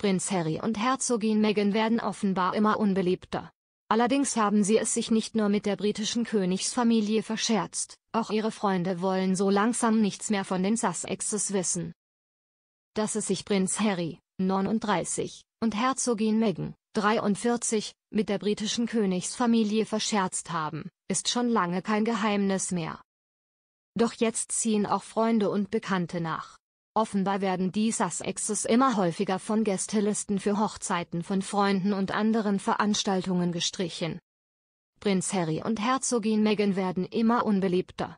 Prinz Harry und Herzogin Meghan werden offenbar immer unbeliebter. Allerdings haben sie es sich nicht nur mit der britischen Königsfamilie verscherzt, auch ihre Freunde wollen so langsam nichts mehr von den Sussexes wissen. Dass es sich Prinz Harry, 39, und Herzogin Meghan, 43, mit der britischen Königsfamilie verscherzt haben, ist schon lange kein Geheimnis mehr. Doch jetzt ziehen auch Freunde und Bekannte nach. Offenbar werden die Sussexes immer häufiger von Gästelisten für Hochzeiten von Freunden und anderen Veranstaltungen gestrichen. Prinz Harry und Herzogin Meghan werden immer unbeliebter.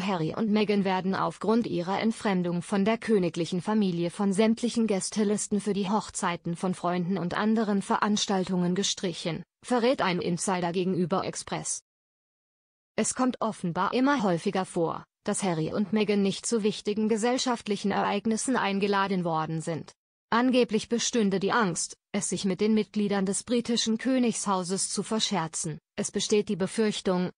Harry und Meghan werden aufgrund ihrer Entfremdung von der königlichen Familie von sämtlichen Gästelisten für die Hochzeiten von Freunden und anderen Veranstaltungen gestrichen, verrät ein Insider gegenüber Express. Es kommt offenbar immer häufiger vor, dass Harry und Meghan nicht zu wichtigen gesellschaftlichen Ereignissen eingeladen worden sind. Angeblich bestünde die Angst, es sich mit den Mitgliedern des britischen Königshauses zu verscherzen. Es besteht die Befürchtung,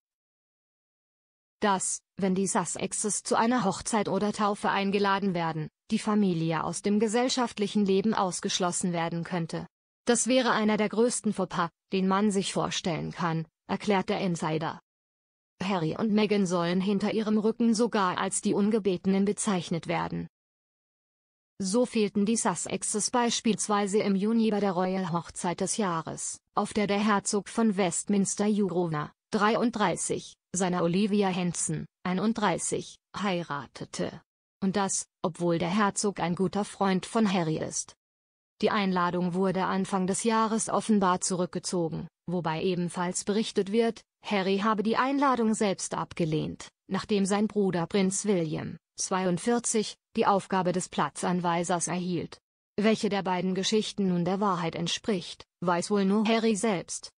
dass, wenn die Sussexes zu einer Hochzeit oder Taufe eingeladen werden, die Familie aus dem gesellschaftlichen Leben ausgeschlossen werden könnte. Das wäre einer der größten Fauxpas, den man sich vorstellen kann, erklärt der Insider. Harry und Meghan sollen hinter ihrem Rücken sogar als die Ungebetenen bezeichnet werden. So fehlten die Sussexes beispielsweise im Juni bei der Royal Hochzeit des Jahres, auf der der Herzog von Westminster Jurona, 33, seiner Olivia Henson, 31, heiratete. Und das, obwohl der Herzog ein guter Freund von Harry ist. Die Einladung wurde Anfang des Jahres offenbar zurückgezogen, wobei ebenfalls berichtet wird, Harry habe die Einladung selbst abgelehnt, nachdem sein Bruder Prinz William, 42, die Aufgabe des Platzanweisers erhielt. Welche der beiden Geschichten nun der Wahrheit entspricht, weiß wohl nur Harry selbst.